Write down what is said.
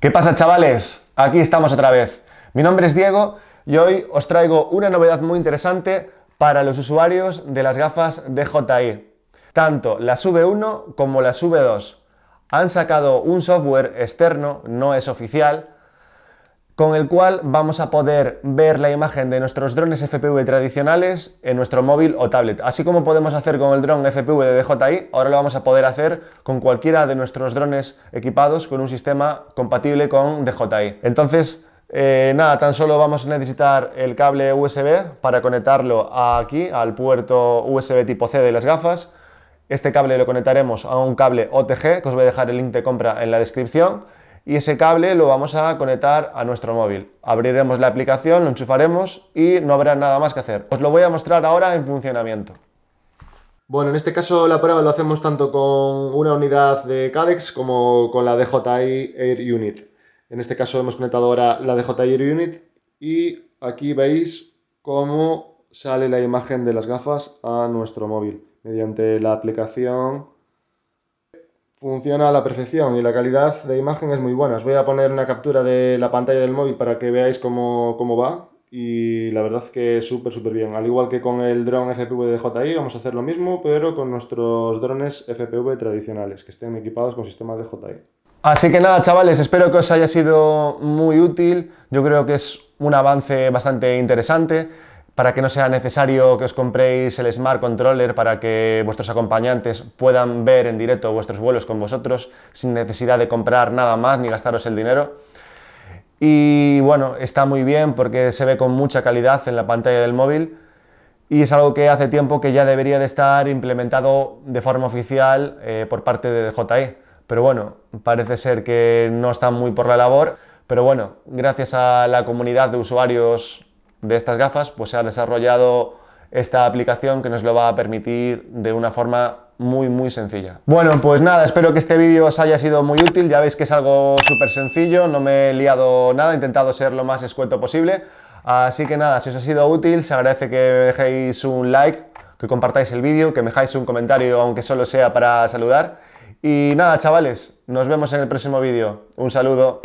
¿Qué pasa chavales? Aquí estamos otra vez. Mi nombre es Diego y hoy os traigo una novedad muy interesante para los usuarios de las gafas DJI. Tanto las V1 como las V2 han sacado un software externo, no es oficial, con el cual vamos a poder ver la imagen de nuestros drones FPV tradicionales en nuestro móvil o tablet. Así como podemos hacer con el dron FPV de DJI, ahora lo vamos a poder hacer con cualquiera de nuestros drones equipados con un sistema compatible con DJI. Entonces, eh, nada, tan solo vamos a necesitar el cable USB para conectarlo aquí, al puerto USB tipo C de las gafas. Este cable lo conectaremos a un cable OTG, que os voy a dejar el link de compra en la descripción y ese cable lo vamos a conectar a nuestro móvil. Abriremos la aplicación, lo enchufaremos y no habrá nada más que hacer. Os lo voy a mostrar ahora en funcionamiento. Bueno, en este caso la prueba lo hacemos tanto con una unidad de Cadex como con la DJI Air Unit. En este caso hemos conectado ahora la DJI Air Unit y aquí veis cómo sale la imagen de las gafas a nuestro móvil mediante la aplicación funciona a la perfección y la calidad de imagen es muy buena. Os voy a poner una captura de la pantalla del móvil para que veáis cómo, va y la verdad que súper súper bien. Al igual que con el drone FPV de JI vamos a hacer lo mismo pero con nuestros drones FPV tradicionales que estén equipados con sistemas de JI. Así que nada chavales, espero que os haya sido muy útil, yo creo que es un avance bastante interesante para que no sea necesario que os compréis el Smart Controller para que vuestros acompañantes puedan ver en directo vuestros vuelos con vosotros sin necesidad de comprar nada más ni gastaros el dinero. Y bueno, está muy bien porque se ve con mucha calidad en la pantalla del móvil y es algo que hace tiempo que ya debería de estar implementado de forma oficial eh, por parte de DJI. E. Pero bueno, parece ser que no están muy por la labor. Pero bueno, gracias a la comunidad de usuarios de estas gafas, pues se ha desarrollado esta aplicación que nos lo va a permitir de una forma muy muy sencilla. Bueno, pues nada, espero que este vídeo os haya sido muy útil, ya veis que es algo súper sencillo, no me he liado nada, he intentado ser lo más escueto posible, así que nada, si os ha sido útil, se agradece que dejéis un like, que compartáis el vídeo, que me dejáis un comentario, aunque solo sea para saludar, y nada, chavales, nos vemos en el próximo vídeo, un saludo.